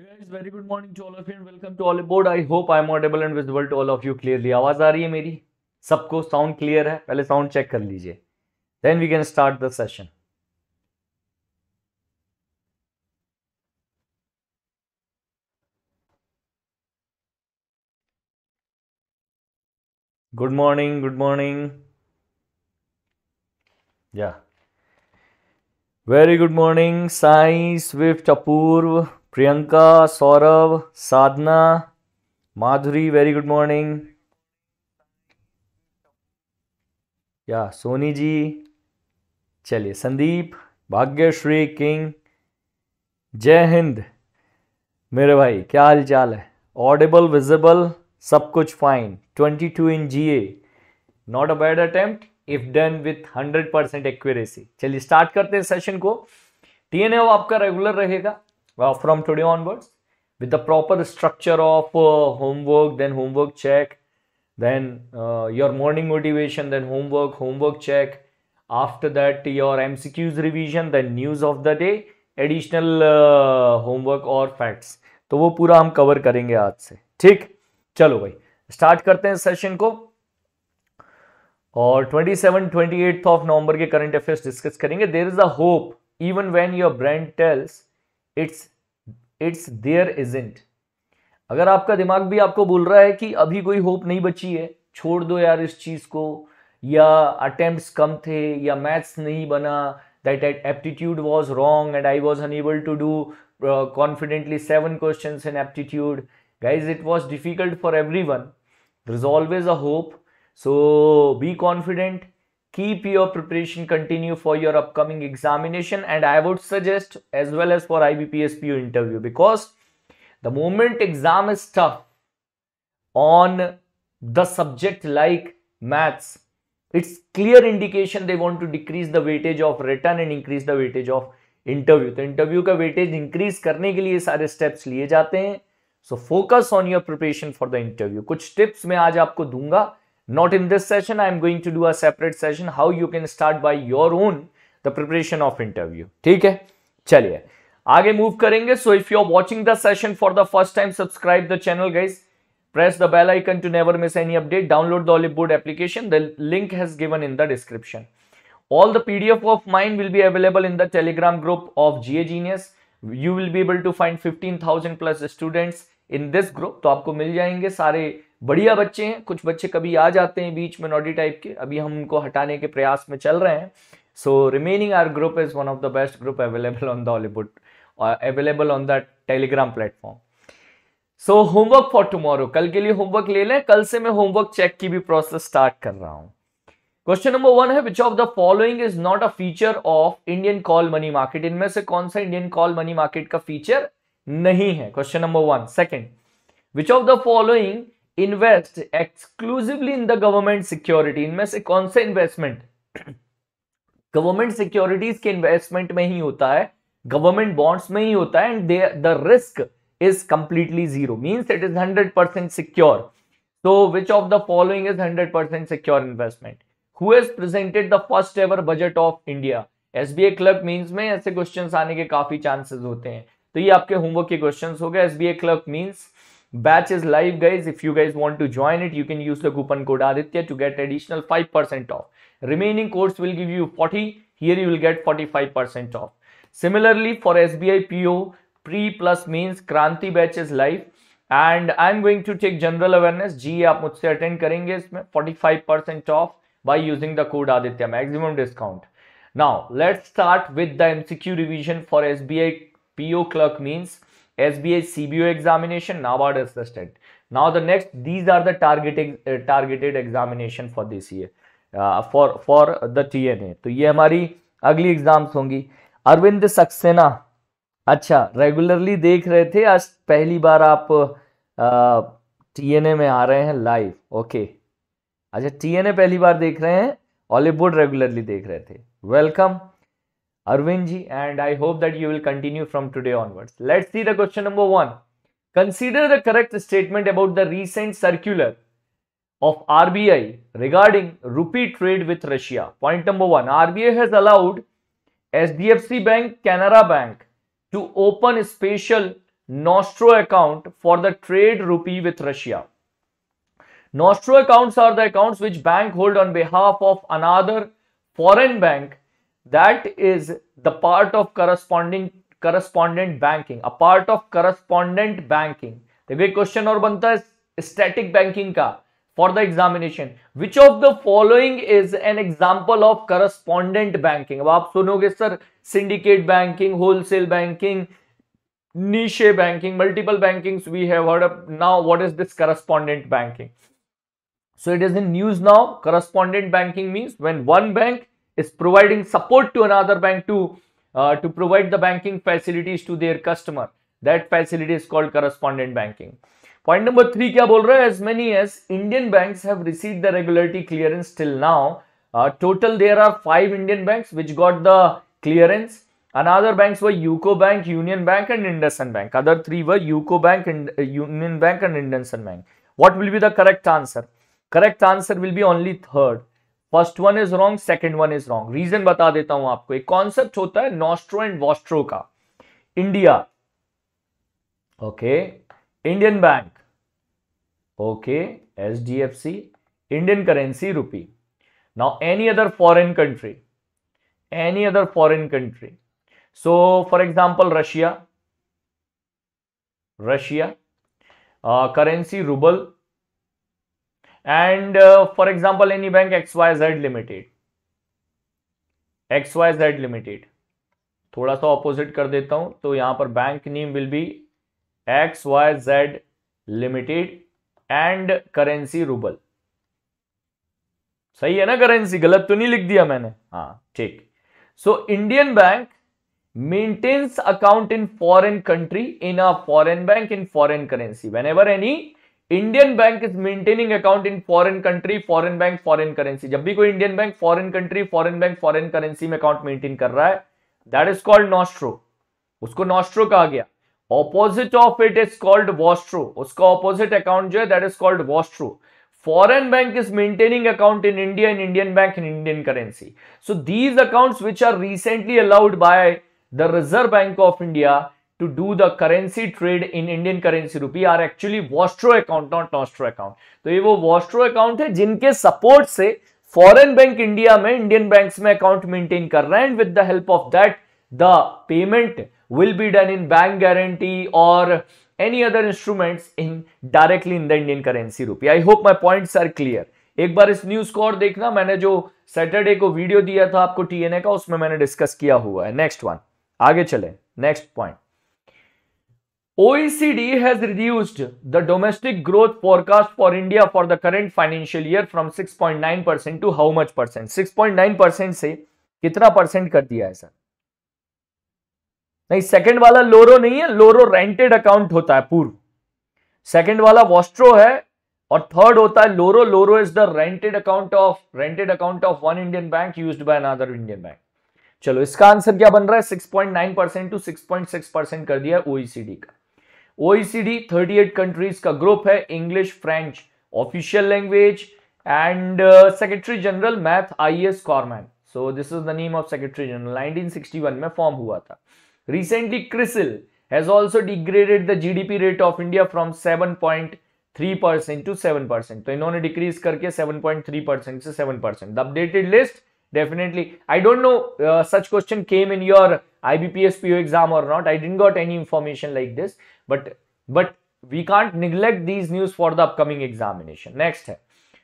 Very good morning to all of you welcome to all board I hope I audible and visible to all of you clearly आवाज आ रही है मेरी सबको sound clear है पहले साउंड चेक कर लीजिए then we can start the session good morning good morning yeah very good morning Sai Swift Apoorva Priyanka Saurabh Sadhana Madhuri very good morning yeah Soni जी चलिए संदीप भाग्यश्री किंग जय हिंद मेरे भाई क्या हाल चाल है ऑडिबल विजिबल सब कुछ fine 22 in G A not a bad attempt if done with 100 percent accuracy चलिए स्टार्ट करते हैं सेशन को टीएनए आपका रेगुलर रहेगा well, from today onwards with the proper structure of uh, homework, then homework check, then uh, your morning motivation, then homework, homework check. After that, your MCQs revision, then news of the day, additional uh, homework or facts तो वो पूरा हम cover करेंगे आज से ठीक चलो भाई स्टार्ट करते हैं सेशन को और 27 28 ऑफ नवंबर के करंट अफेयर्स डिस्कस करेंगे there is a hope even when your brand tells it's it's there isn't अगर आपका दिमाग भी आपको बोल रहा है कि अभी कोई होप नहीं बची है छोड़ दो यार इस चीज़ को या अटेम्प्ट कम थे या मैथ्स नहीं बना that at aptitude was wrong and I was unable to do confidently seven question in aptitude guys it was difficult for every one there is always a hope so be confident keep your preparation continue for your upcoming examination and i would suggest as well as for ibps pu interview because the moment exam is tough on the subject like maths it's clear indication they want to decrease the weightage of written and increase the weightage of interview the interview ka weightage increase karne ke liye sare steps liye jate hain so focus on your preparation for the interview kuch tips main aaj aapko dunga not in this session i am going to do a separate session how you can start by your own the preparation of interview theek hai chaliye aage move karenge so if you are watching the session for the first time subscribe the channel guys press the bell icon to never miss any update download the olive board application the link has given in the description all the pdf of mine will be available in the telegram group of ga genius you will be able to find 15000 plus students in this group to aapko mil jayenge sare बढ़िया बच्चे हैं कुछ बच्चे कभी आ जाते हैं बीच में Noddy type के अभी हम उनको हटाने के प्रयास में चल रहे हैं so remaining are group is one of the best group available on the Hollywood available on the Telegram platform so homework for tomorrow कल के लिए होमवर्क ले लें कल से मैं होमवर्क चेक की भी प्रोसेस स्टार्ट कर रहा हूं क्वेश्चन नंबर वन है which of the following is not a feature of Indian call money market इनमें से कौन सा इंडियन कॉल मनी मार्केट का फीचर नहीं है question number one second which of the following invest exclusively in the government security इनमें से कौन से इन्वेस्टमेंट गवर्नमेंट सिक्योरिटीज के इन्वेस्टमेंट में ही होता है गवर्नमेंट बॉन्ड्स में ही होता है and the risk is completely zero means it is hundred percent secure तो which of the following is hundred percent secure investment who the first ever budget of India A clerk means में ऐसे question आने के काफी chances होते हैं तो ये आपके होमवर्क के क्वेश्चन हो गए A clerk means Batch is live guys. If you guys want to join it, you can use the coupon code Aditya to get additional 5% off. Remaining course will give you 40. Here you will get 45% off. Similarly for SBI PO, pre plus means Kranti batch is live. and i am going to take general awareness जी आप मुझसे attend करेंगे इसमें 45 percent off by using the code Aditya, maximum discount. Now let's start with the MCQ revision for SBI PO Clerk means. SBA, CBO examination, NABARD assistant. Now the next, these are the targeted uh, targeted examination for this year, uh, for for the TNA. तो ये हमारी अगली exams होंगी अरविंद सक्सेना अच्छा regularly देख रहे थे आज पहली बार आप टीएनए में आ रहे हैं लाइव ओके अच्छा टीएनए पहली बार देख रहे हैं हॉलीवुड रेगुलरली देख रहे थे welcome Arvinji, and I hope that you will continue from today onwards. Let's see the question number one. Consider the correct statement about the recent circular of RBI regarding rupee trade with Russia. Point number one, RBI has allowed SDFC Bank, Canara Bank to open a special Nostro account for the trade rupee with Russia. Nostro accounts are the accounts which bank hold on behalf of another foreign bank that is the part of corresponding correspondent banking a part of correspondent banking The big question or banta static banking ka for the examination. Which of the following is an example of correspondent banking? अब आप सुनोगे sir syndicate banking, wholesale banking, niche banking multiple bankings we have heard of now what is this correspondent banking so it is in news now correspondent banking means when one bank is providing support to another bank to uh, to provide the banking facilities to their customer that facility is called correspondent banking point number 3 kya bol raha as many as indian banks have received the regulatory clearance till now uh, total there are 5 indian banks which got the clearance another banks were UCO bank union bank and IndusInd bank other three were UCO bank and uh, union bank and IndusInd bank what will be the correct answer correct answer will be only third first one is wrong second one is wrong reason बता देता हूं आपको एक concept होता है nostro and vostro का India okay Indian bank okay H D F C Indian currency rupee now any other foreign country any other foreign country so for example Russia Russia currency rouble any bank X Y Z limited X Y Z limited थोड़ा सा opposite कर देता हूं तो यहां पर bank name will be X Y Z limited and currency rouble सही है ना करेंसी गलत तो नहीं लिख दिया मैंने हाँ ठीक so Indian bank maintains account in foreign country in a foreign bank in foreign currency whenever any Indian bank is maintaining account in foreign country foreign bank foreign currency जब भी कोई Indian bank foreign country foreign bank foreign currency में account maintain कर रहा है that is called nostro उसको nostro कहा गया opposite of it is called vostro उसका ऑपोजिट अकाउंट जो है that is called vostro foreign bank is maintaining account in India in Indian bank in Indian currency so these accounts which are recently allowed by the Reserve Bank of India to do the currency trade in Indian currency rupee are actually Vostro account, not Nostro account. तो ये वो Vostro account है जिनके support से foreign bank India में Indian banks में account maintain कर रहे हैं with the help of that the payment will be done in bank guarantee or any other instruments in directly in the Indian currency rupee. I hope my points are clear. एक बार इस news को और देखना मैंने जो Saturday को video दिया था आपको टीएनए का उसमें मैंने डिस्कस किया हुआ है नेक्स्ट वन आगे चले next point OECD has reduced the domestic growth forecast for India for the current financial year from 6.9 percent to how much percent 6.9 percent से कितना परसेंट कर दिया है सर नहीं सेकंड वाला लोरो नहीं है लोरो रेंटेड अकाउंट होता है पूर्व सेकंड वाला वॉस्ट्रो है और थर्ड होता है loro loro is the rented account of rented account of one Indian bank used by another Indian bank चलो इसका आंसर क्या बन रहा है 6.9 परसेंट टू 6.6 परसेंट कर दिया ओईसीडी e का ओईसीडी 38 कंट्रीज का ग्रुप है English French official language and secretary general Mathias Cormann so this is the name of secretary general 1961 में फॉर्म हुआ था recently CRISIL has also degraded the GDP rate of India from 7.3 percent to seven percent तो इन्होंने decrease करके seven percent से seven percent updated list Definitely. I don't know uh, such question came in your IBPS PO exam or not. I didn't got any information like this. But, but we can't neglect these news for the upcoming examination. Next.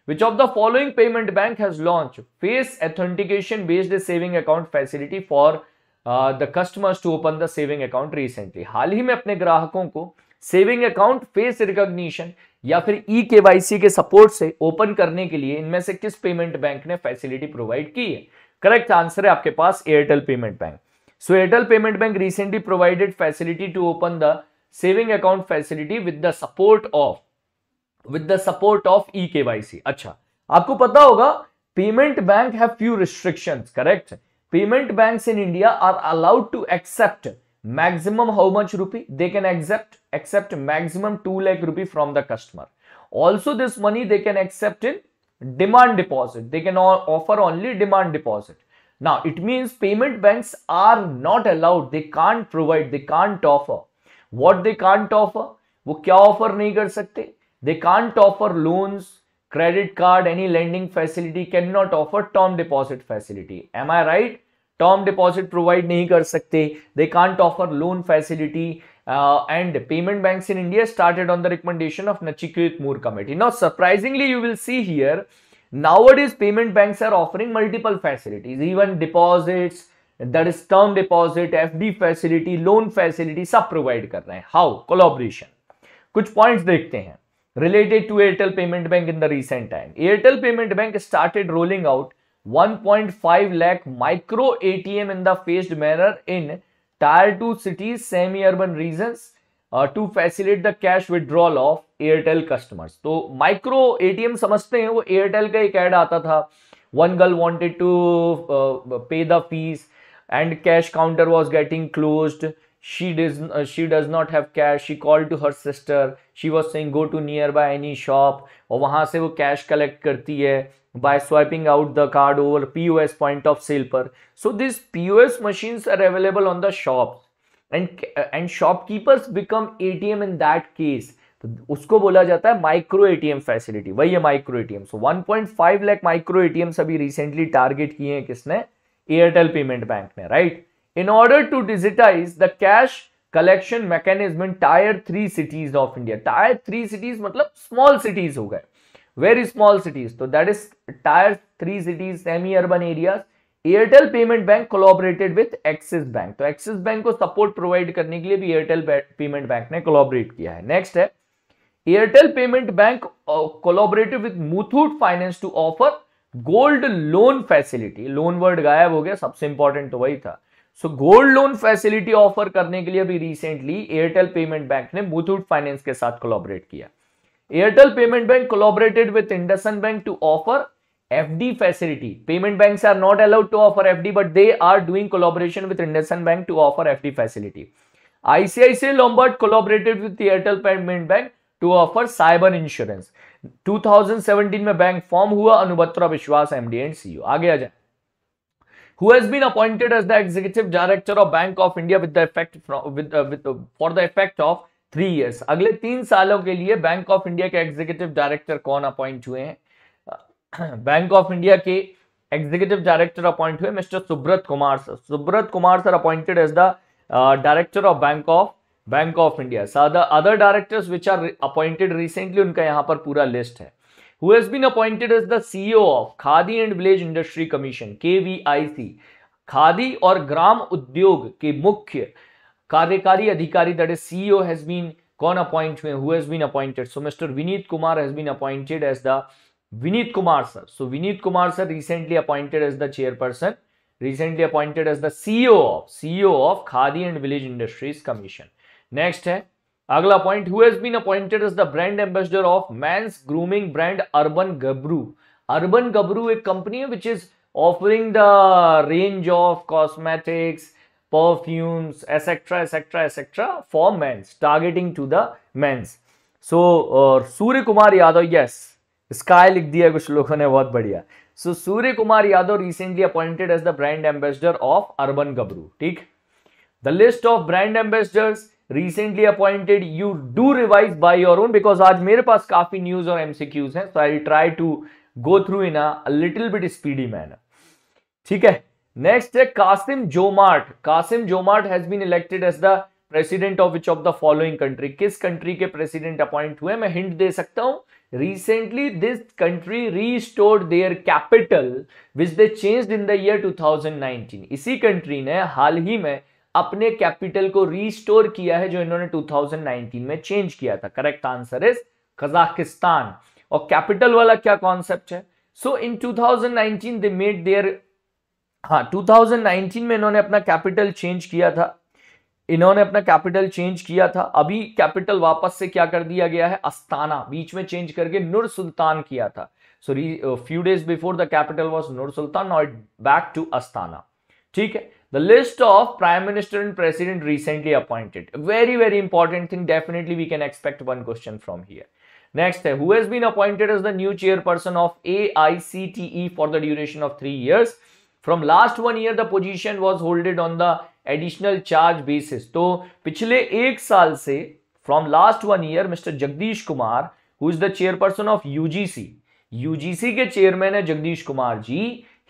Which of the following payment bank has launched face authentication based saving account facility for uh, the customers to open the saving account recently? हाल ही में अपने ग्राहकों को saving account face recognition या फिर E e KYC के support से ओपन करने के लिए इनमें से किस पेमेंट बैंक ने फैसिलिटी प्रोवाइड की है करेक्ट आंसर है आपके पास Airtel payment bank so Airtel payment bank recently provided facility to open the saving account facility with the support of with the support of E KYC अच्छा आपको पता होगा payment bank have few restrictions correct payment banks in India are allowed to accept maximum how much rupee they can accept accept maximum 2 lakh rupee from the customer also this money they can accept in demand deposit they can offer only demand deposit now it means payment banks are not allowed they can't provide they can't offer what they can't offer वो क्या offer नहीं कर सकते they can't offer loans credit card any lending facility facility. Not offer term term deposit provide नहीं कर सकते they can't offer loan facility and payment bank in India started on the recommendation of Nachiket Mor committee not surprisingly you will see here now is payment bank are offering multiple facilities even deposit that is term deposit F D facility loan facility सब provide कर रहे हैं how collaboration कुछ point देखते हैं related to Airtel payment bank in the recent time Airtel payment bank started rolling out 1.5 lakh micro ATM in the phased manner in tier two cities semi urban regions to facilitate the cash withdrawal of Airtel customers तो micro ATM समझते हैं वो एयरटेल का एक ad आता था one girl wanted to pay the fees and cash counter was getting close she does she does not have cash she call to her sister she was saying go to nearby any shop और वहाँ से वो cash collect करती है by swiping out the card over POS point of sale per. So these POS machines are available on the shops and and shopkeepers become ATM in that case. तो उसको बोला जाता है माइक्रो एटीएम फैसिलिटी वही है micro ATM so 1.5 lakh micro ATM अभी recently target किए हैं किसने एयरटेल पेमेंट बैंक ने right in order to digitise the cash collection mechanism in tier three cities of India tier three cities मतलब स्मॉल सिटीज हो गए वेरी स्मॉल सिटीज तो that is tier three cities semi urban area Airtel payment bank collaborated with Axis bank तो Axis bank को support provide करने के लिए भी एयरटेल पेमेंट बैंक ने कोलॉबरेट किया है नेक्स्ट है Airtel payment bank collaborative with Muthoot finance to offer gold loan facility loan word गायब हो गया सबसे इंपॉर्टेंट तो वही था so gold loan facility offer करने के लिए भी रिसेंटली एयरटेल पेमेंट बैंक ने मुथूट फाइनेंस के साथ कोलॉबरेट किया Airtel Payment Bank collaborated with IndusInd Bank to offer FD facility. Payment banks are not allowed to offer FD, but they are doing collaboration with IndusInd Bank to offer FD facility. ICICI Lombard collaborated with the Airtel Payment Bank to offer cyber insurance. 2017 में bank form हुआ अनुबत्रा विश्वास MD and CEO आगे आ जाए who has been appointed as the executive director of bank of india with the effect from with, uh, with uh, for the effect of three years अगले तीन सालों के लिए Bank of India के executive director कौन appoint हुए हैं Bank of India के एग्जीक्यूटिव डायरेक्टर अपॉइंट हुए mister Subrata Kumar sir Subrata Kumar sir appointed as the director of Bank of Bank of India other directors which are appointed recently उनका यहाँ पर पूरा लिस्ट है who has been appointed as the CEO of Khadi and Village Industry Commission KVIC khadi और ग्राम उद्योग के मुख्य कार्यकारी अधिकारी that is CEO has been कौन अपॉइंट हुए who's been appointed so mister Vineet Kumar has been appointed as the Vineet Kumar sir so Vineet Kumar sir recently appointed as the chairperson recently appointed as the CEO of CEO of Khadi and village industries commission next है अगला point who's been appointed as the brand ambassador of men's grooming brand Urban Gabru Urban Gabru एक company है which is offering the range of cosmetics perfumes, etc., etc., etc., for men's, targeting to the men's. So, uh, Surya Kumar Yadav, yes, sky लिख दिया कुछ लोगों ने बहुत बढ़िया. So, Surya Kumar Yadav recently appointed as the brand ambassador of Urban Gabru. ठीक? The list of brand ambassadors recently appointed you do revise by your own because आज मेरे पास काफी news और MCQs हैं, so I will try to go through in a, a little bit speedy manner. ठीक है? Next है Kassym Jomart Kassym Jomart has been elected as the president of which of the following country किस country के president appoint हुए मैं hint दे सकता हूं recently this country restored their capital which they change in the year 2019 इसी country ने हाल ही में अपने कैपिटल को रीस्टोर किया है जो इन्होंने टू थाउजेंड नाइनटीन में चेंज किया था करेक्ट आंसर इज कजाकिस्तान और कैपिटल वाला क्या कॉन्सेप्ट है so in two thousand nineteen they made their हाँ 2019 में इन्होंने अपना कैपिटल चेंज किया था इन्होंने अपना कैपिटल चेंज किया था अभी कैपिटल वापस से क्या कर दिया गया है अस्ताना बीच में चेंज करके नूर सुल्तान किया था sorry few days before the capital was Nur Sultan not back to Astana ठीक है the list of prime minister and president recently appointed very very important thing definitely we can expect one question from here next है who's been appointed as the new chairperson of A I C T E for the duration of three years from last one year the position was holded on the additional charge basis तो पिछले एक साल से from last one year mister Jagdish Kumar who is the chairperson of UGC UGC के chairman है जगदीश कुमार जी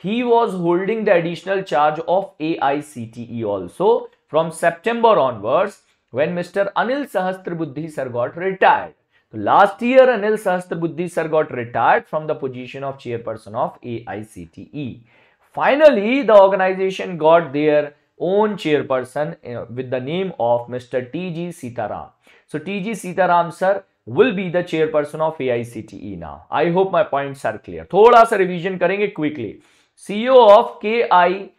ही was holding the additional charge of A I C T E also from September onwards when mister Anil Sahastra sir got retired तो last year Anil Sahastra sir got retired from the position of chairperson of A I C T E Finally, the organization got their own chairperson with the name of Mr. T.G. Sitaram. So, T.G. Sitaram sir will be the chairperson of AICTE now. I hope my points are clear. Thoda सा revision karenge quickly. CEO of KI,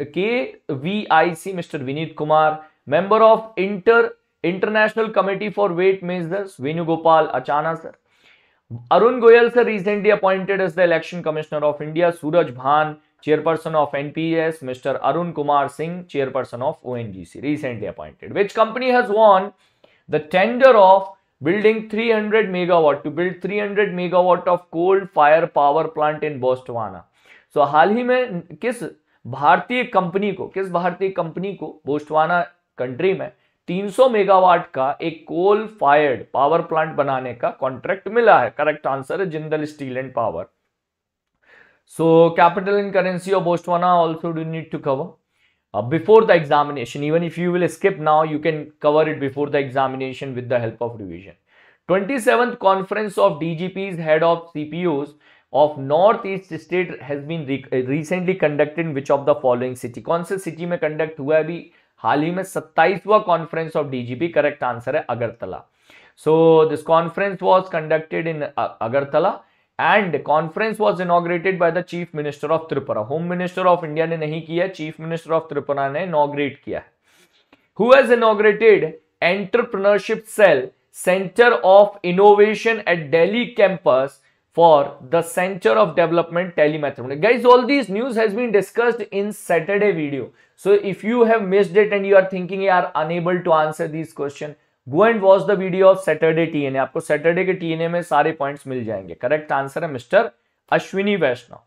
KVIC Mr. Vinit Kumar, member of Inter International Committee for Weight Measures Gopal Achana sir. Arun Goyal sir recently appointed as the election commissioner of India. Suraj Bhan chairperson of NPS mister Arun Kumar Singh chairperson of ONGC recently appointed which company has won the tender of building 300 megawatt to build 300 megawatt of cold fire power plant in Botswana so हाल ही में किस भारतीय company को किस भारतीय company को बोस्टवाना country में 300 मेगावाट का एक कोल फायर्ड पावर प्लांट बनाने का कॉन्ट्रैक्ट मिला है करेक्ट आंसर है Jindal steel and power So capital and currency of Botswana also do need to cover uh, before the examination. Even if you will skip now, you can cover it before the examination with the help of revision. 27th conference of DGPs head of CPUs of Northeast state has been re uh, recently conducted in which of the following city? कौन city में conduct हुआ have अभी हाल ही में 27वां conference of DGP correct answer है Agartala so this conference was conducted in Agartala and the conference was inaugurated by the chief minister of tripura home minister of india ne nahi kiya chief minister of tripura ne inaugurate who has inaugurated entrepreneurship cell center of innovation at delhi campus for the center of development Telemedicine? guys all these news has been discussed in saturday video so if you have missed it and you are thinking you are unable to answer these questions. Go and watch the video of Saturday TNA आपको Saturday के TNA में सारे points मिल जाएंगे correct answer है mister Ashwini Vaishnaw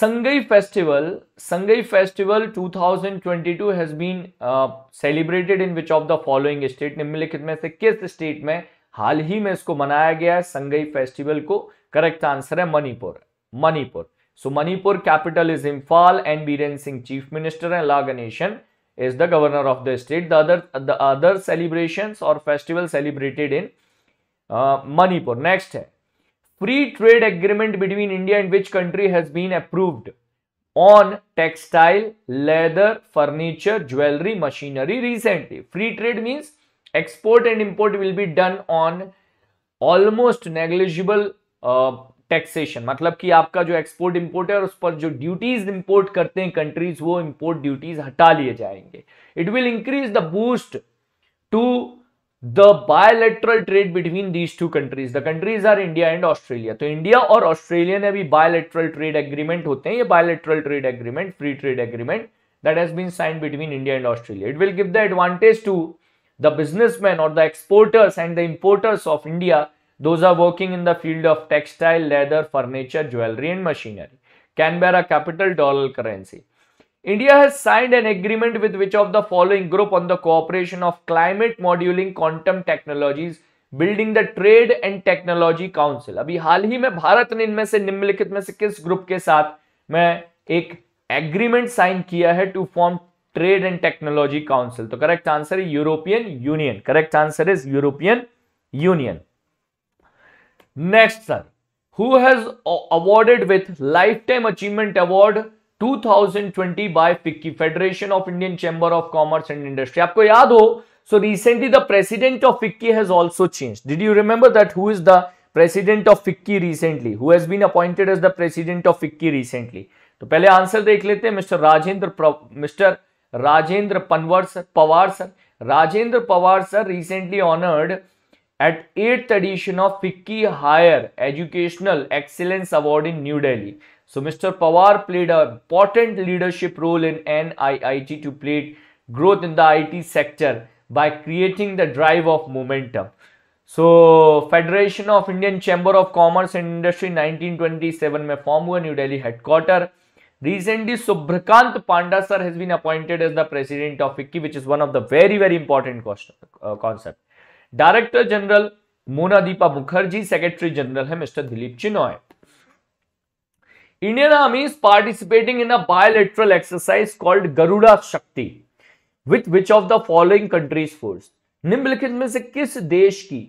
Sangai festival Sangai festival 2022 has been celebrated in which of the following state निम्नलिखित में से किस स्टेट में हाल ही में इसको मनाया गया है संगई फेस्टिवल को करेक्ट आंसर है Manipur Manipur so Manipur capital is Imphal and Biren Singh chief minister है La Ganesan is the governor of the state. The other, the other celebrations or festival celebrated in uh, Manipur. Next free trade agreement between India and which country has been approved on textile, leather, furniture, jewelry, machinery recently. Free trade means export and import will be done on almost negligible uh, taxation मतलब कि आपका जो export import है और उस पर जो duties import करते हैं कंट्रीज वो इंपोर्ट ड्यूटीज हटा लिए जाएंगे it will increase the boost to the bilateral trade between these two countries the countries are India and Australia तो इंडिया और ऑस्ट्रेलिया ने भी बायोलेट्रल ट्रेड एग्रीमेंट होते हैं ये bilateral trade agreement free trade agreement that has been signed between India and Australia. It will give the advantage to the businessmen or the exporters and the importers of India Those are working in the field of textile, leather, furniture, jewelry and machinery. Canberra capital dollar currency. India has signed an agreement with which of the following group on the cooperation of climate modeling quantum technologies building the trade and technology council अभी हाल ही में भारत ने इनमें से निम्नलिखित में से किस ग्रुप के साथ में एक एग्रीमेंट साइन किया है to form trade and technology council तो correct answer European Union correct answer is European Union next sir who has awarded with life time achievement award 2020 by FICCI federation of Indian chamber of commerce and industry आपको याद हो so recently the president of FICCI has also change did you remember that who is the president of FICCI recently who has been appointed as the president of FICCI recently तो पहले answer देख लेते हैं mister Rajendra mister Rajendra Panwar sir Pawar sir Rajendra Pawar sir recently honoured at 8th edition of Fiqhi Higher Educational Excellence Award in New Delhi. So Mr. Pawar played a important leadership role in NIIT to play growth in the IT sector by creating the drive of momentum. So Federation of Indian Chamber of Commerce and Industry 1927 में form हुआ New Delhi headquarter. Recently, Subhrakant Panda sir has been appointed as the president of FICCI, which is one of the very, very important uh, concept. Director general Monadeepa Mukherjee secretary general है mister Dilip Chenoy Indian army is participating in a bilateral exercise called Garuda Shakti with which of the following countries force निम्नलिखित में से किस देश की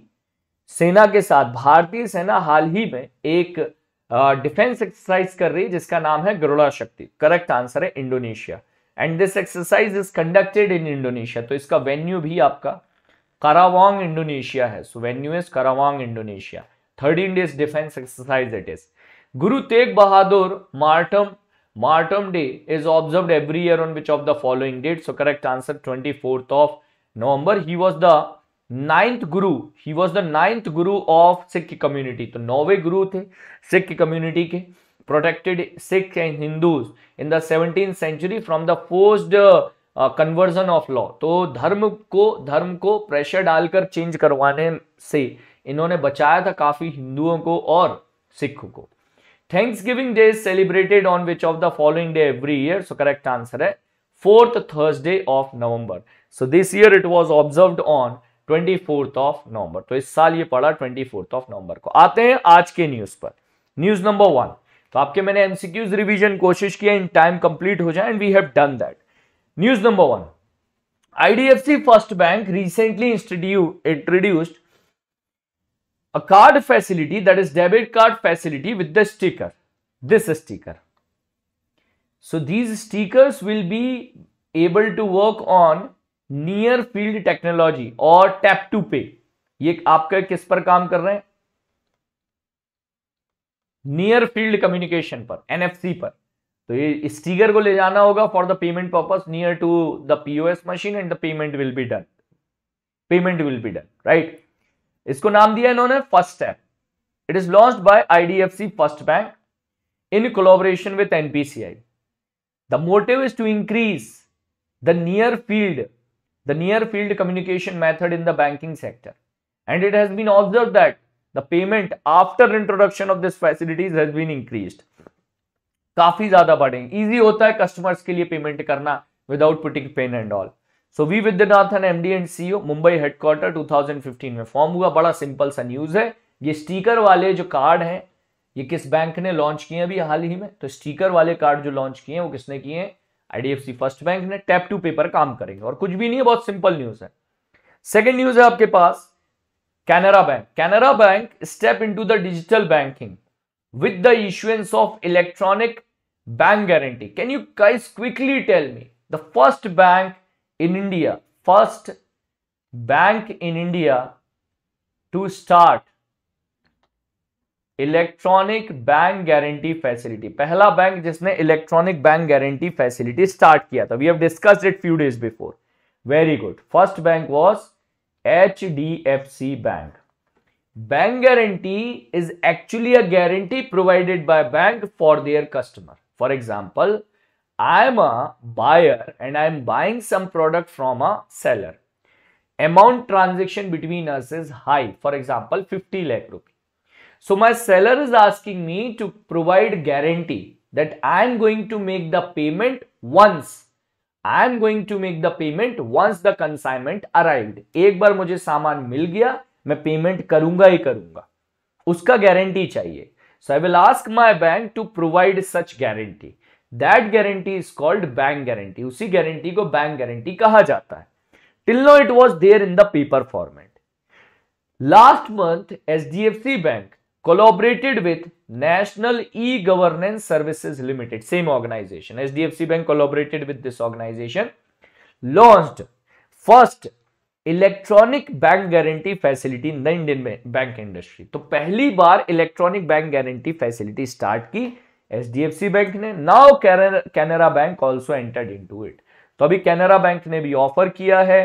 सेना के साथ भारतीय सेना हाल ही में एक डिफेंस एक्सरसाइज कर रही है जिसका नाम है गरुड़ा शक्ति करेक्ट आंसर है Indonesia and this exercise is conducted in Indonesia तो इसका वेन्यू भी आपका Karawang, Indonesia है so venue is Karawang, Indonesia. 13 days defense exercise it is. Guru Tegh Bahadur Martyr Martyrdom Day is observed every year on which of the following date? So correct answer 24th of November. He was the ninth Guru. He was the ninth Guru of Sikh community. तो नौवे गुरु थे Sikh community के protected Sikh and Hindus in the 17th century from the forced uh, conversion of law तो धर्म को धर्म को प्रेशर डालकर चेंज करवाने से इन्होंने बचाया था काफी हिंदुओं को और सिखों को Thanksgiving day is celebrated on which of the following day every year so correct answer है fourth Thursday of November so this year it was observe on twenty fourth of November तो इस साल ये पड़ा twenty fourth of नवंबर को आते हैं आज के न्यूज पर न्यूज नंबर वन तो आपके मैंने एमसीक्यूज रिविजन कोशिश किया इन टाइम कंप्लीट हो जाए and we have done that News number one IDFC First Bank recently introduced a card facility that is debit card facility with the sticker this sticker so these stickers will be able to work on near field technology or tap to pay ये आपका किस पर काम कर रहे हैं near field communication पर NFC पर तो ये इस को ले जाना होगा for the payment purpose near to the S machine and the payment will be done payment will be done right इसको नाम दिया इन्होंने first step it is launch by IDFC first bank in collaboration with NPCI the motive is to increase the near field the near field communication method in the banking sector and it has been observe that the payment after introduction of this facilities has been increased काफी ज्यादा बढ़ेंगे easy होता है customers के लिए payment करना without putting pen and all so V Vaidyanathan MD and CEO Mumbai headquarter 2015 में form हुआ बड़ा सिंपल सा न्यूज है ये स्टीकर वाले जो कार्ड हैं ये किस बैंक ने लॉन्च किए अभी हाल ही में तो स्टीकर वाले कार्ड जो लॉन्च किए हैं वो किसने किए हैं आईडीएफसी फर्स्ट बैंक ने टैप टू पेपर काम करेंगे और कुछ भी नहीं है बहुत सिंपल न्यूज है सेकेंड न्यूज है आपके पास Canara bank Canara bank step in the digital banking with the issuance of electronic bank guarantee. Can you guys quickly tell me the first bank in India, first bank in India to start electronic bank guarantee facility. Pahala bank jisne electronic bank guarantee facility start kiya tha. We have discussed it few days before. Very good. First bank was HDFC bank bank guarantee is actually a guarantee provided by bank for their customer. For example, I am a buyer and I am buying some product from a seller. Amount transaction between us is high. For example, 50 lakh rupee. So my seller is asking me to provide guarantee that I am going to make the payment once. I am going to make the payment once the consignment arrived. एक बार मुझे सामान मिल गया मैं payment करूंगा ही करूंगा उसका guarantee चाहिए so I will ask my bank to provide such guarantee that guarantee is called bank guarantee उसी गारंटी को बैंक गारंटी कहा जाता है till now it was there in the paper format last month H bank collaborated with national e governance services limited same organization H D F C bank collaborated with this organization launch first electronic bank guarantee facility नई Indian bank industry तो पहली बार electronic bank guarantee facility start की H D F C bank ने now Canara bank also entered to it तो अभी Canara bank ने भी ऑफर किया है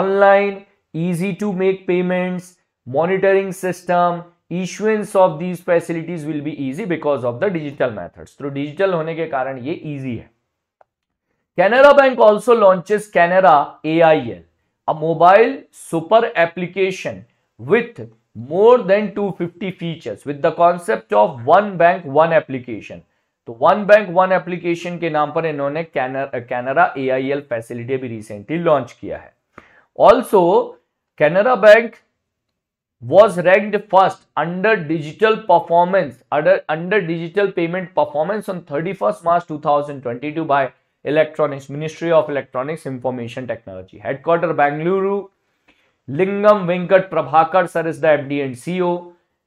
online easy to make payments monitoring system issuance of these facilities will be easy because of the digital methods तो digital होने के कारण ये ईजी है Canara bank also launches Canara A I L mobile super application with more than two 250 features with the concept of one bank one application तो one bank one application के नाम पर इन्होंने Canara A I L facility भी recently launch किया है also Canara bank was ranked first under digital performance under digital payment performance on thirty first March two thousand twenty two by electronics ministry of electronics information technology headquarter Bengaluru Lingam Venkat Prabhakar sir is the MD and CO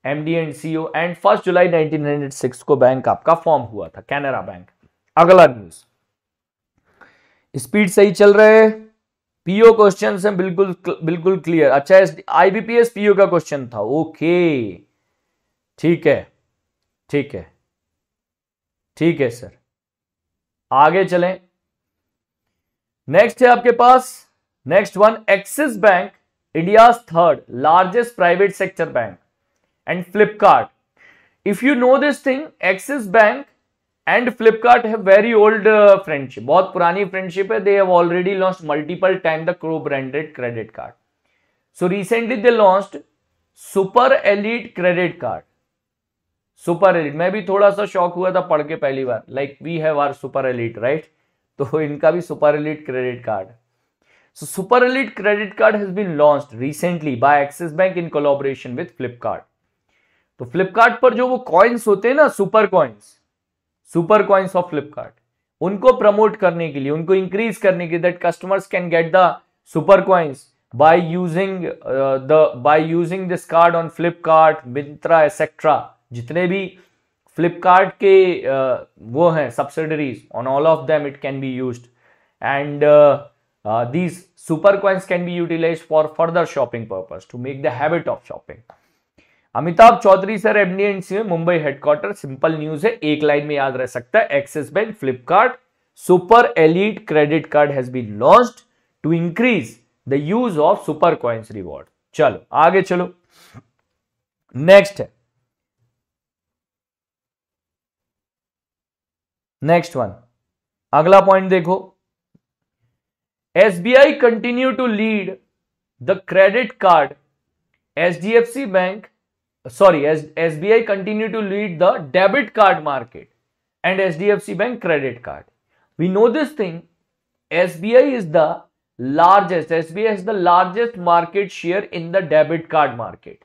MD and CEO and first July 1996 को bank आपका form हुआ था Canara bank अगला news speed सही चल रहे PO question से बिल्कुल बिल्कुल क्लियर अच्छा आईबीपीएस पीओ का क्वेश्चन था ओके ठीक है ठीक है ठीक है सर आगे चलें नेक्स्ट है आपके पास next one Axis bank India third largest private sector bank and Flipkart if you know this thing Axis bank and Flipkart है वेरी ओल्ड फ्रेंडशिप बहुत पुरानी फ्रेंडशिप है they have already launch multiple time the co branded credit card so recently they launch super elite credit card super elite मैं भी थोड़ा सा shock हुआ था पढ़ के पहली बार like we have are super elite right तो इनका भी super elite credit card super elite credit card has been launch recently by Axis bank in collaboration with Flipkart तो फ्लिपकार्ट पर जो वो कॉइन्स होते हैं ना super coins super coins of Flipkart उनको प्रमोट करने के लिए उनको इंक्रीज करने के लिए that customers can get the super coins by using the by using this card on Flipkart Myntra etcetera जितने भी फ्लिपकार्ट के uh, वो हैं subsidiaries on all of them it can be use and these super coins can be utilize for further shopping purpose to make the habit of shopping Amitabh Chaudhry sir MD and CEO में Mumbai headquarter simple news है एक line में याद रह सकता है Axis bank Flipkart super elite credit card has been launch to increase the use of super coins reward चलो आगे चलो नेक्स्ट है Next one, अगला point देखो SBI continue to lead the credit card, SDFC bank, sorry sbi continue to lead the debit card market and SDFC bank credit card we know this thing sbi is the largest sbi has the largest market share in the debit card market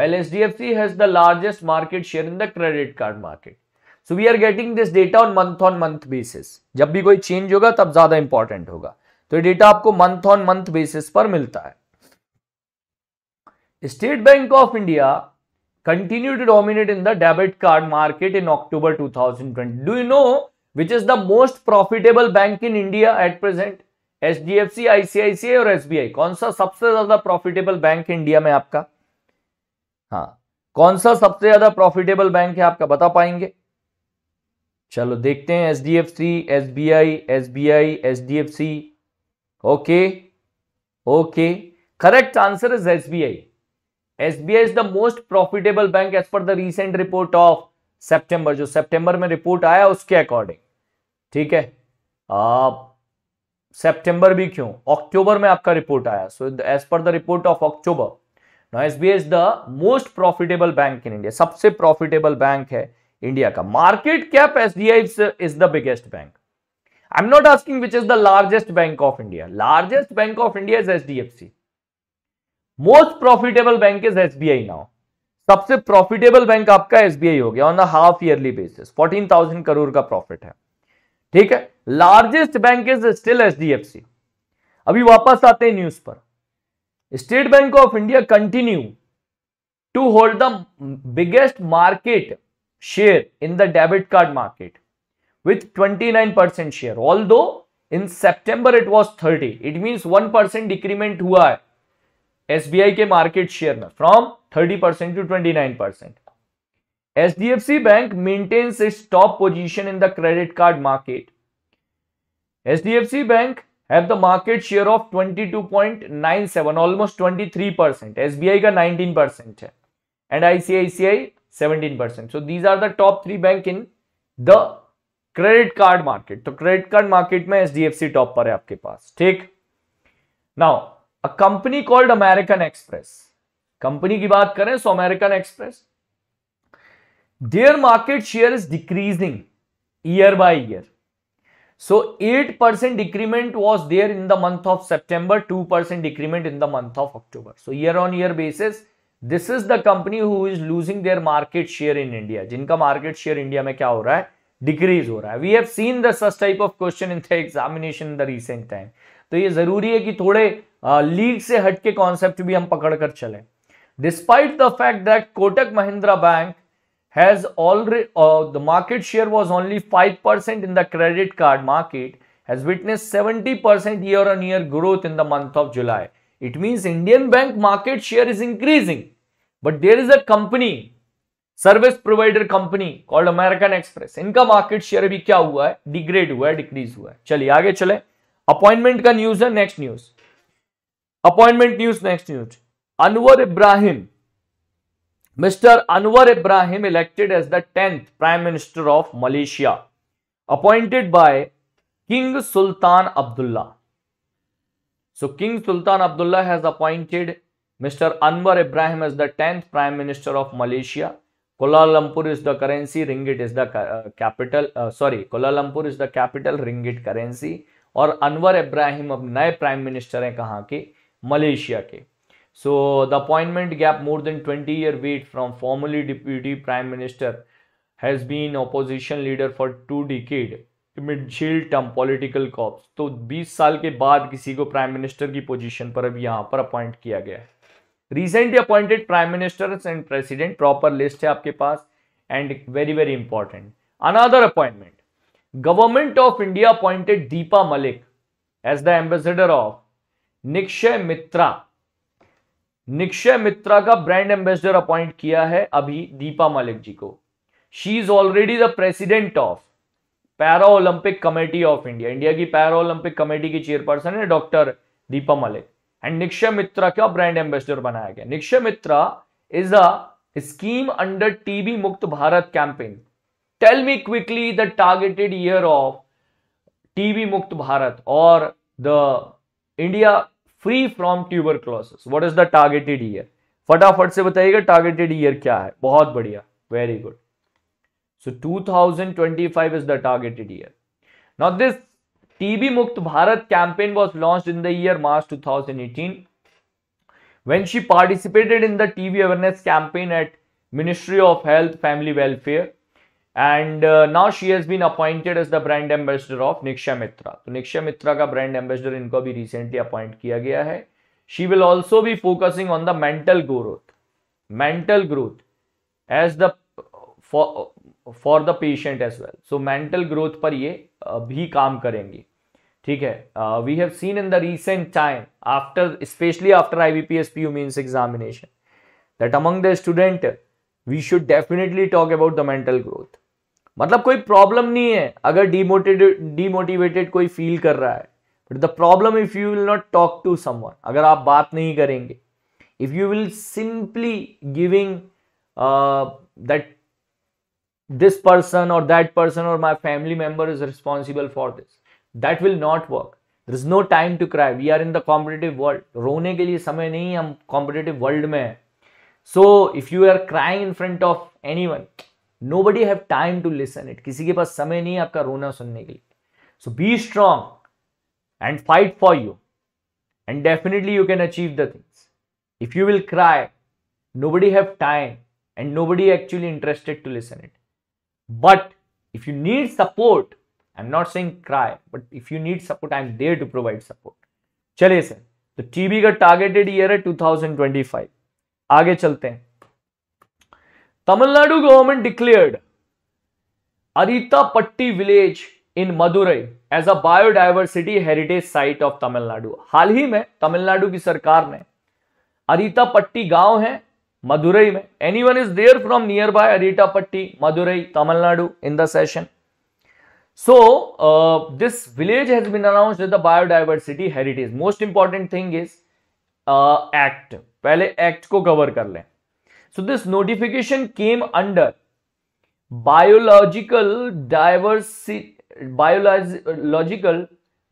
while SDFC has the largest market share in the credit card market so we are getting this data on month on month basis जब भी कोई change होगा तब ज्यादा important होगा तो ये data आपको मंथ ऑन मंथ बेसिस पर मिलता है state bank of India debit card market in October two thousand twenty do you 2020. Which is the most profitable bank in India at present H D F C ICICI और SBI कौन सा सबसे ज्यादा profitable bank है India में आपका हाँ कौन सा सबसे ज्यादा प्रॉफिटेबल बैंक है आपका बता पाएंगे चलो देखते हैं H D F C S B I S B I H D F C okay okay correct answer is S B I S B I is the most profitable bank as per the recent report of September जो September में report आया उसके according ठीक है आप भी क्यों अक्टूबर में आपका रिपोर्ट आया so as per the report of October S B I is the most profitable bank in India सबसे प्रॉफिटेबल बैंक है इंडिया का market cap S D I is the biggest bank I am not asking which is the largest bank of India largest bank of India is H D F C most profitable bank is S B I now सबसे profitable bank आपका S B आई हो गया on a half yearly basis fourteen thousand crore का profit है ठीक है largest bank is still H D F C अभी वापस आते हैं न्यूज पर State bank of India continue to hold the biggest market share in the debit card market with 29% share. Although in September it was 30, it means 1% decrement हुआ है SBI के market share में from 30% to 29%. HDFC Bank maintains its top position in the credit card market. HDFC Bank have the market share of 22.97 almost 23% SBI का 19% है and ICICI 17% so these are the top 3 bank in the credit card market so credit card market mein sdfc top par hai aapke paas now a company called american express company ki baat kare so american express their market share is decreasing year by year so 8% decrement was there in the month of september 2% decrement in the month of october so year on year basis this is the company who is losing their market share in India जिनका market share India में क्या हो रहा है decrease हो रहा है we have seen the such type of question in the examination in the recent time तो ये जरूरी है कि थोड़े लीग से हट के कॉन्सेप्ट भी हम पकड़ कर चले despite the fact that Kotak Mahindra bank has already the market share was only five percent in the credit card market has witness seventy percent year on year growth in the month of July it means Indian bank market share is increasing But there is a company, service provider company called American Express इनका market share भी क्या हुआ है degrade हुआ है decrease हुआ है चलिए आगे चले अपॉइंटमेंट का न्यूज है next news appointment news next news Anwar Ibrahim mister Anwar Ibrahim elected as the tenth prime minister of Malaysia appointed by king Sultan Abdullah so king Sultan Abdullah has appointed Mr. Anwar Ibrahim is the 10th Prime Minister of Malaysia. Kuala Lumpur is the currency, ringgit is the uh, capital, uh, sorry, Kuala Lumpur is the capital, ringgit currency. और अनवर इब्राहिम अब नए prime minister हैं कहाँ के Malaysia के so the appointment gap more than twenty year wait from formally deputy prime minister has been opposition leader for two decade mid term term political cops तो 20 साल के बाद किसी को प्राइम मिनिस्टर की पोजीशन पर अब यहाँ पर अपॉइंट किया गया है recently appointed prime minister and president proper list है आपके पास and very very important another appointment government of India appointed Deepa Malik as the ambassador of Nikshay Mitra Nikshay Mitra का ब्रांड एम्बेसडर अपॉइंट किया है अभी दीपा मलिक जी को she is already the president of para Olympic committee of India India की para Olympic committee की chairperson है doctor Deepa Malik and Nikshay Mitra का brand ambassador बनाया गया Nikshay Mitra is a scheme under TB Mukt Bharat campaign tell me quickly the targeted year of TB Mukt Bharat और the India free from tuberculosis what is the targeted year फटाफट से बताइएगा targeted year क्या है बहुत बढ़िया very good so 2025 is the targeted year not this TB Mukt Bharat campaign was launched in the year March 2018 when she participated in the TB awareness campaign at Ministry of Health Family Welfare and uh, now she has been appointed as the brand ambassador of Niksha Mitra. तो Niksha Mitra का brand ambassador इनको भी recently appoint किया गया है She will also be focusing on the mental growth, mental growth as the for for the patient as well. So mental growth पर ये भी काम करेंगी ठीक है we have seen in the recent time after specially after I B P S P U examination that among the student we should definitely talk about the mental growth मतलब कोई problem नहीं है अगर डीमोटिवेटेड डीमोटिवेटेड कोई feel कर रहा है but the problem if you will not talk to someone अगर आप बात नहीं करेंगे if you will simply giving that this person और दैट पर्सन और my family member is responsible for this that will not work there is no time to cry we are in the competitive world रोने के लिए समय नहीं हम competitive world में है so if you are crying in front of anyone nobody have time to listen it किसी के पास समय नहीं है आपका रोना सुनने के लिए so be strong and fight for you and definitely you can achieve the things if you will cry nobody have time and nobody actually interested to listen it but if you need support not saying saying but if you need support I am there to provide support चलिए sir तो TB का targeted year है 2025 आगे चलते हैं Tamil Nadu government declared Arittapatti village in Madurai as a biodiversity heritage site of Tamil Nadu हाल ही में तमिलनाडु की सरकार ने अरितापट्टी गांव है मदुरई में anyone is there from nearby Patti Madurai Tamil Nadu in the session So uh, this village has been announced as the biodiversity heritage. Most important thing is uh, act. पहले act को cover कर So this notification came under biological diversity biological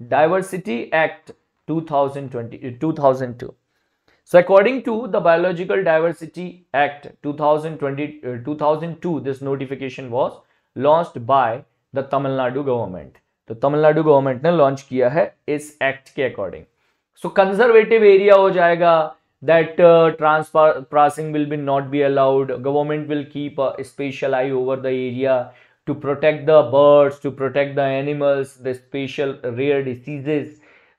diversity act 2020 uh, 2002 so according to the biological diversity act 2020 uh, 2002 this notification was launched by the Tamil Nadu government तो Tamil Nadu government ने launch किया है इस act के according so conservative area हो जाएगा that trespassing will be not be allowed government will keep special eye over the area to protect the birds to protect the animals the special rare diseases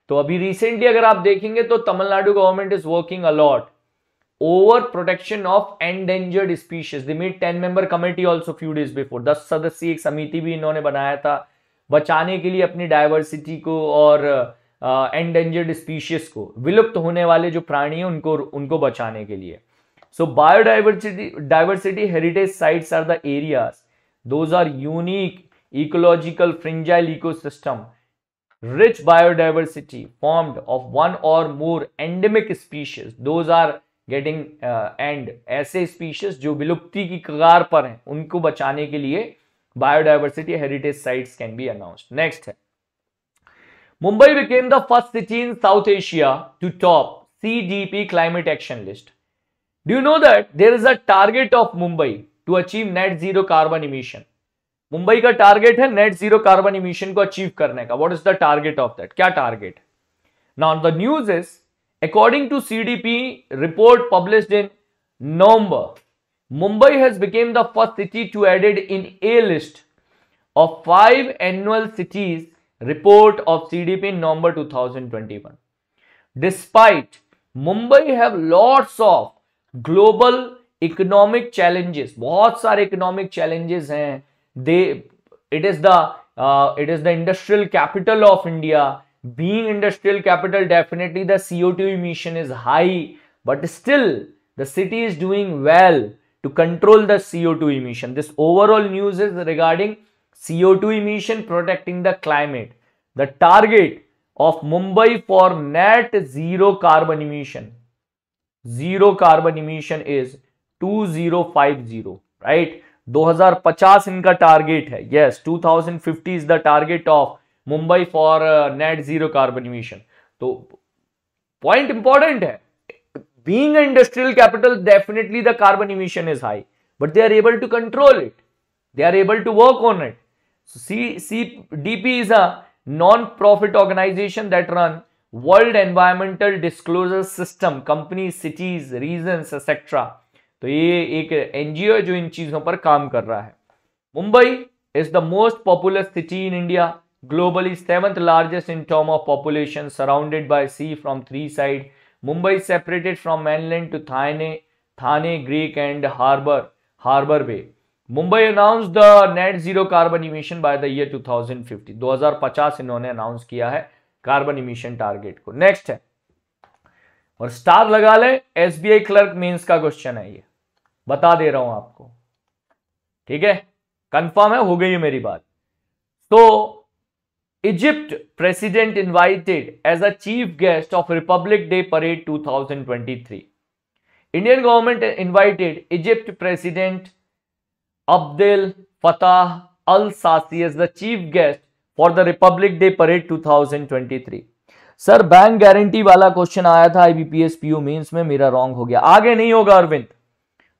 तो अभी recently अगर आप देखेंगे तो Tamil Nadu government is working a lot over protection of endangered species the ten member committee also few days before दस सदस्य एक समिति भी इन्होंने बनाया था बचाने के लिए अपनी डायवर्सिटी को और एंडेंजर्ड uh, स्पीशीज को विलुप्त होने वाले जो प्राणी है उनको उनको बचाने के लिए so biodiversity diversity heritage sites are the area those are unique ecological fragile ecosystem rich biodiversity formed of one or more endemic species those are getting and uh, ऐसे स्पीशीज जो विलुप्ति की कगार पर हैं उनको बचाने के लिए biodiversity heritage sites can be announced next है Mumbai became the first city in South Asia to top D P climate action list do know that there is a target of Mumbai to achieve net zero carbon emission Mumbai का target है net zero carbon emission को achieve करने का what is the target of that क्या target now the news is According to CDP report published in November, Mumbai has become the first city to added in A list of five annual cities report of CDP in November 2021. Despite Mumbai have lots of global economic challenges, बहुत सारे economic challenges हैं. They it is the uh, it is the industrial capital of India being industrial capital definitely the CO2 emission is high but still the city is doing well to control the CO2 emission. This overall news is regarding CO2 emission protecting the climate. The target of Mumbai for net zero carbon emission. Zero carbon emission is 2050, right? 2050 इनका target target. yes, 2050 is the target of. Mumbai for net zero carbon emission तो point important है being industrial capital definitely the carbon emission is high but they are able to control it they are able to work on it C C DP is a non profit organization that run world environmental disclosure system company cities region etcetera तो ये एक NGO है जो इन चीजों पर काम कर रहा है Mumbai is the most popular city in India Globally, seventh largest in term of population, surrounded by sea from three side. Mumbai is separated from mainland to Thane, Thane, Greek and Harbour, Harbour Bay. Mumbai announced the net zero carbon emission by the year 2050. 2050 इन्होंने announce किया है carbon emission target को next है और star लगा ले SBI clerk mains का question है ये बता दे रहा हूं आपको ठीक है कंफर्म है हो गई है मेरी बात तो Egypt president invited as a chief guest of Republic Day Parade 2023. Indian government invited Egypt president Abdel Fattah al-Sisi as the chief guest for the Republic Day Parade 2023. Sir bank guarantee वाला question आया था IBPS PU means में मेरा wrong हो गया आगे नहीं होगा अरविंद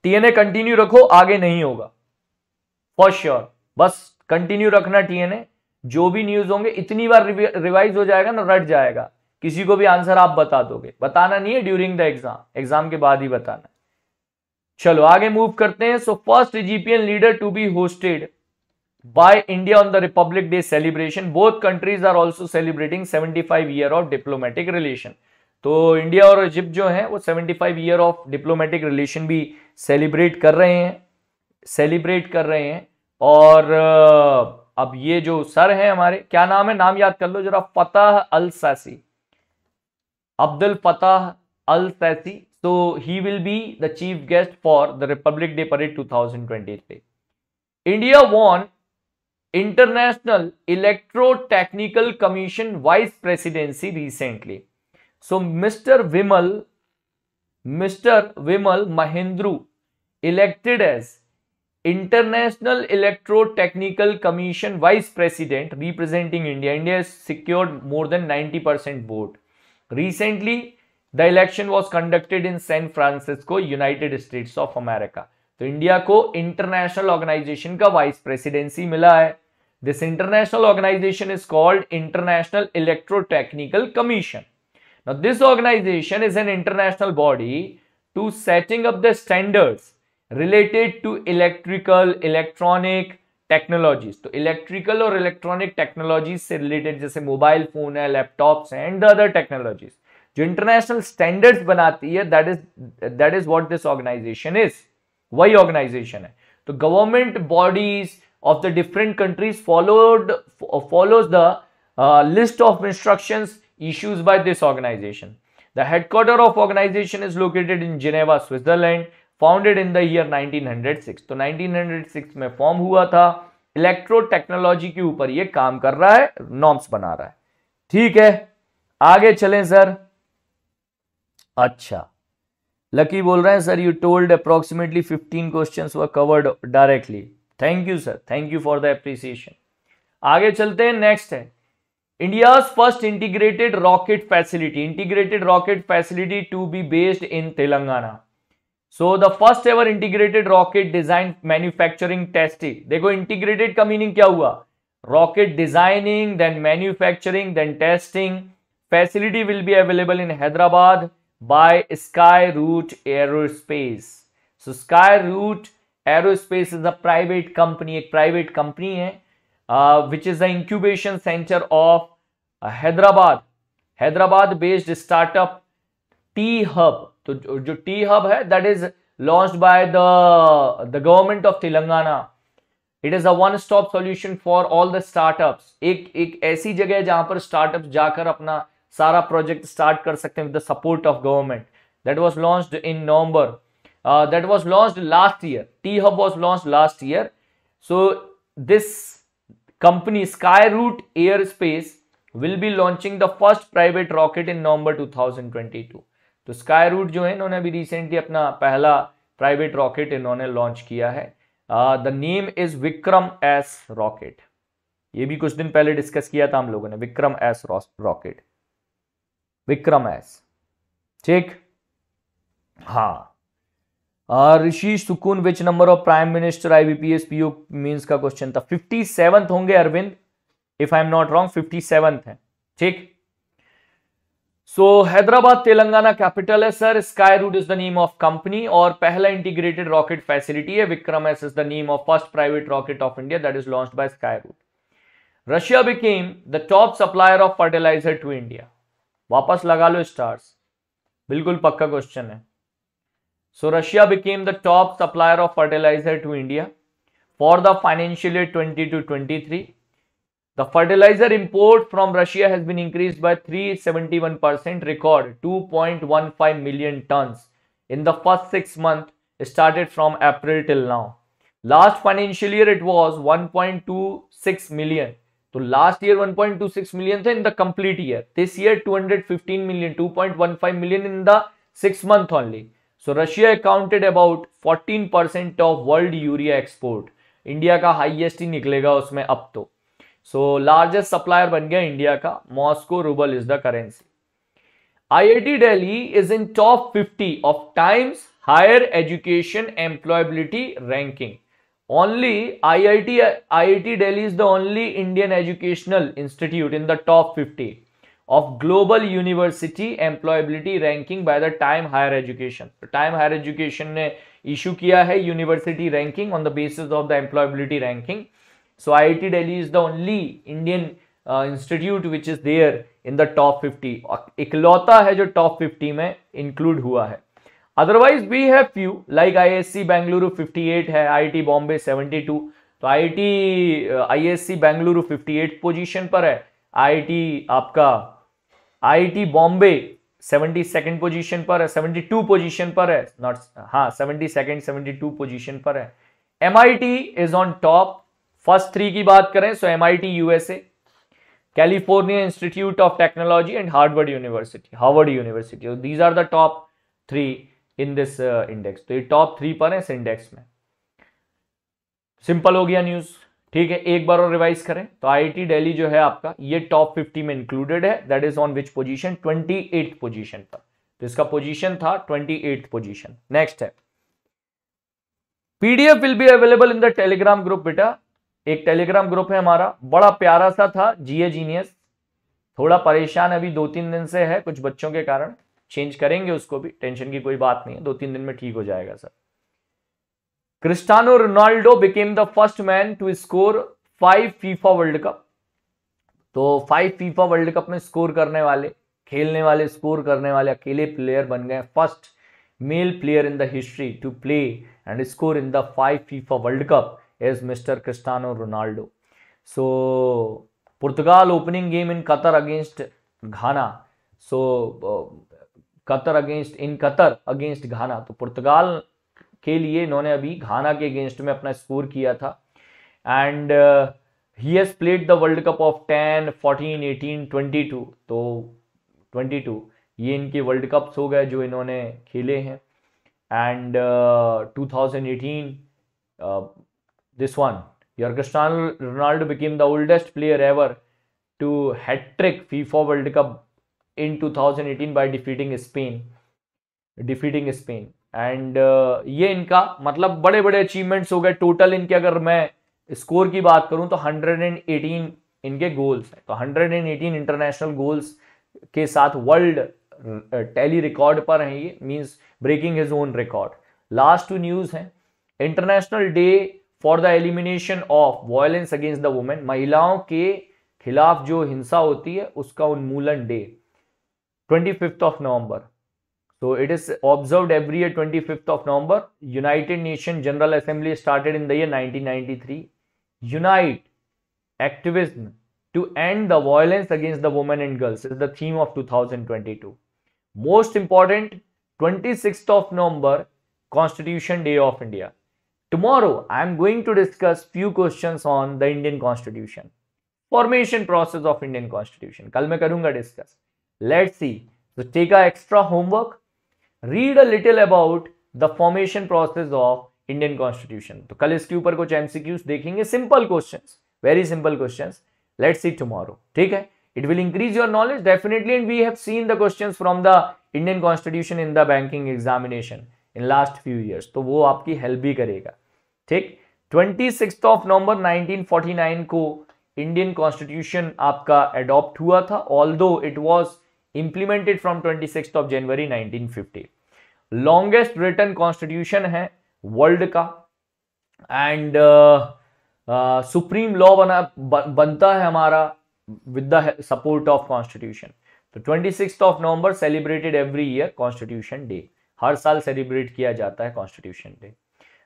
टीएनए कंटिन्यू रखो आगे नहीं होगा फॉर श्योर sure. बस कंटिन्यू रखना टीएनए जो भी न्यूज होंगे इतनी बार रिवाइज हो जाएगा ना रट जाएगा किसी को भी आंसर आप बता दोगे बताना नहीं है ड्यूरिंग द एग्जाम एग्जाम के बाद ही बताना चलो आगे मूव करते हैं so first Egyptian leader to be hosted by India on the Republic Day celebration both countries are also celebrating 75 five year of diplomatic relation तो इंडिया और इजिप्ट जो है वो 75 five year of diplomatic relation भी celebrate कर रहे हैं celebrate कर रहे हैं और uh, अब ये जो सर है हमारे क्या नाम है नाम याद कर लो जरा Fattah al Sisi Abdel Fattah al Sisi so he will be the chief guest for the Republic Day parade 2023 India won International Electrotechnical Commission vice presidency recently so mister Vimal mister Vimal Mahendru elected as International Electrotechnical Commission vice president representing India India secured more than 90 percent vote recently the election was conducted in San Francisco United States of America तो India को international organization का vice presidency मिला है this international organization is called International Electrotechnical Commission this organization is an international body to setting up the standards related to electrical electronic technologies तो electrical और electronic technologies से related जैसे mobile phone है laptops है and other technologies जो international standards बनाती है that is that is what this organization is वही ऑर्गेनाइजेशन है तो government bodies of the different countries followed follows the list of instruction issues by this organisation The headquarter of organization is located in Geneva, Switzerland. Founded in the year 1906 तो 1906 में form हुआ था electro technology के ऊपर ये काम कर रहा है नॉम्स बना रहा है ठीक है आगे चलें सर अच्छा लकी बोल रहे हैं sir you told approximately 15 questions were covered directly thank you sir thank you for the appreciation आगे चलते हैं नेक्स्ट है India first integrated rocket facility integrated rocket facility to be based in Telangana so the first ever integrated rocket design manufacturing testing देखो integrated का meaning क्या हुआ rocket designing then manufacturing then testing facility will be available in Hyderabad by Skyroot aerospace so Skyroot Aerospace is a private company एक private company है which is the incubation centre of Hyderabad Hyderabad based startup T Hub तो जो T Hub है that is launch by the the government of Telangana it is a one stop solution for all the startups एक एक ऐसी जगह है जहां पर स्टार्टअप्स जाकर अपना सारा प्रोजेक्ट स्टार्ट कर सकते हैं with the support of government that was launched in November that was launched last year T Hub was launched last year so this company Skyroot Aerospace will be launching the first private rocket in November 2022. तो sky root जो है इन्होंने अभी recently अपना पहला private rocket इन्होंने launch किया है the name is Vikram S rocket ये भी कुछ दिन पहले डिस्कस किया था हम लोगों ने Vikram S rocket Vikram S ठीक हाँ ऋषि सुकून which number of prime minister IBPS PO means का क्वेश्चन था फिफ्टी सेवंथ होंगे Arvind if I am not wrong fifty seventh है ठीक So हैदराबाद तेलंगाना कैपिटल है sir Skyroot is the name of company और पहला इंटीग्रेटेड रॉकेट फैसिलिटी है Vikram S is the name of first private rocket of India that is launch bye Skyroot Russia became the top supplier of fertiliser to India वापस लगा लो stars बिल्कुल पक्का question है so Russia became the top supplier of fertiliser to India for the financial year twenty two twenty three The fertilizer import from Russia has been increased by 371% record 2.15 million tons in the first 6 months started from April till now. Last financial year it was 1.26 million. So last year 1.26 million in the complete year. This year 215 million 2.15 million in the 6 month only. So Russia accounted about 14% of world urea export. India का highest ही निकलेगा उसमें अब तो so largest supplier बन गया India का Moscow rouble is the currency IIT Delhi is in top 50 of Times Higher Education employability ranking only IIT IIT Delhi is the only Indian educational institute in the top 50 of global university employability ranking by the Time Higher Education Time Higher Education ने issue किया है university ranking on the basis of the employability ranking So IIT Delhi is the only Indian uh, institute which is there in the top 50. इकलौता है जो top 50 में include हुआ है otherwise we have few like I S C Bengaluru 58 है I T Bombay 72 तो I T I S C Bengaluru 58 position पर है आई टी आपका I T Bombay seventy second position पर है सेवेंटी टू पोजिशन पर है नॉट हाँ seventy second seventy two position पर है M I T is on top first three की बात करें so M USA California institute of technology and Harvard University Harvard University these are the top three in this index तो ये top three पर है इस इंडेक्स में simple हो गया न्यूज ठीक है एक बार और रिवाइज करें तो आईआईटी दिल्ली जो है आपका ये टॉप 50 में इंक्लूडेड है that is on which position 28th position पर तो इसका पोजीशन था 28th पोजीशन नेक्स्ट है PDF will be available in the Telegram group बेटा एक टेलीग्राम ग्रुप है हमारा बड़ा प्यारा सा था जीए जीनियस थोड़ा परेशान अभी दो तीन दिन से है कुछ बच्चों के कारण चेंज करेंगे उसको भी टेंशन की कोई बात नहीं है दो तीन दिन में ठीक हो जाएगा sir Cristiano Ronaldo became the first man to score five FIFA World Cup तो फाइव फीफा वर्ल्ड कप में स्कोर करने वाले खेलने वाले स्कोर करने वाले अकेले प्लेयर बन गए first male player in the history to play and score in the five FIFA World Cup is Mr. Cristiano Ronaldo. So, Portugal opening game in Qatar against Ghana. So, uh, Qatar against in Qatar against Ghana. तो पुर्तगाल के लिए इन्होंने अभी घाना के against में अपना score किया था and he has played the World Cup of ten fourteen eighteen twenty two तो ट्वेंटी टू ये इनके वर्ल्ड कप्स हो गए जो इन्होंने खेले हैं and two thousand eighteen this one. Cristiano Ronaldo became the oldest player ever to hat-trick FIFA World Cup in 2018 by defeating Spain. Defeating Spain and ये इनका मतलब बड़े बड़े अचीवमेंट्स हो गए टोटल इनके अगर मैं स्कोर की बात करूं तो 118 इनके गोल्स हैं तो 118 इंटरनेशनल गोल्स के साथ वर्ल्ड टेली रिकॉर्ड पर हैं ये means breaking his own record last two news हैं International Day for the Elimination of Violence against the Women महिलाओं के खिलाफ जो हिंसा होती है उसका उन्मूलन day twenty fifth of November so it is observe every year twenty fifth of November United Nation General Assembly started in the year nineteen ninety three unite activism to end the violence against the women and girls is the theme of two thousand twenty two most important twenty six of November Constitution Day of India Tomorrow, I am going to discuss few questions on the Indian Constitution, formation process of Indian Constitution. कल मैं करूंगा discuss. Let's see. So take a extra homework. Read a little about the formation process of Indian Constitution. तो कल इसके ऊपर कुछ MCQs देखेंगे. Simple questions. Very simple questions. Let's see tomorrow. ठीक है? It will increase your knowledge definitely and we have seen the questions from the Indian Constitution in the banking examination in last few years. तो वो आपकी help भी करेगा. ठीक twenty of नवंबर 1949 को Indian constitution आपका एडॉप्ट हुआ था although it was implemented from twenty of January 1950 longest return constitution है वर्ल्ड का एंड सुप्रीम लॉ बना ब, बनता है हमारा with the support of constitution तो twenty of November celebrated every year Constitution Day हर साल सेलिब्रेट किया जाता है Constitution Day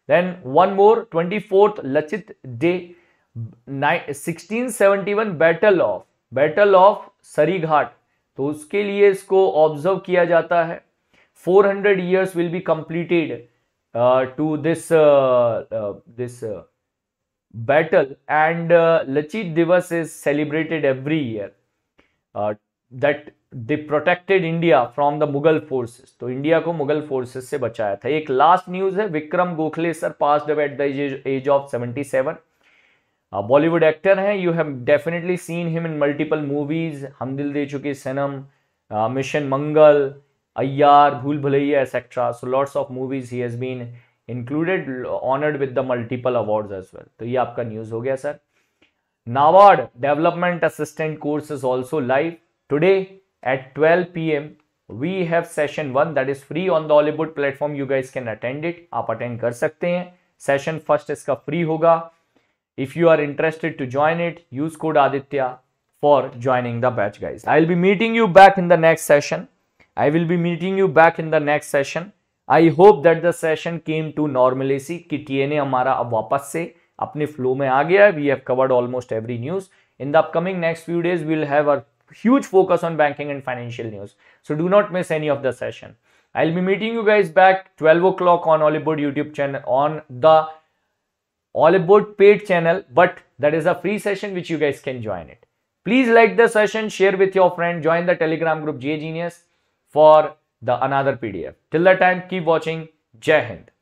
then one more twenty fourth Lachit day 1671 battle of battle of Saraighat तो उसके लिए इसको ऑब्जर्व किया जाता है 400 hundred years will be completed to this this battle and Lachit Divas is celebrated every year that they protected India from the Mughal forces तो India को Mughal forces से बचाया था एक लास्ट न्यूज है Vikram Gokhale sir pass at the age of seven Bollywood actor हैं you have definitely seen him in multiple movies Hum Dil De Chuke Sanam Mission Mangal Aiyaary Bhool Bhulaiyaa etcetera so lots of movies he has been included honoured with the multiple award as well तो ये आपका news हो गया sir NABARD development assistant course is also live today at 12 p.m. we have session 1 that is free on the Hollywood platform. You guys can attend it. आप attend कर सकते हैं. Session first इसका free होगा. If you are interested to join it, use code Aditya for joining the batch guys. I will be meeting you back in the next session. I will be meeting you back in the next session. I hope that the session came to नॉर्मलेसी कि TNA हमारा अब वापस से अपने flow में आ गया We have covered almost every news. In the upcoming next few days, we'll have our huge focus on banking and financial news. So do not miss any of the session. I'll be meeting you guys back 12 o'clock on About YouTube channel on the About paid channel, but that is a free session which you guys can join it. Please like the session, share with your friend, join the telegram group J Genius for the another PDF. Till that time, keep watching. Jai Hind.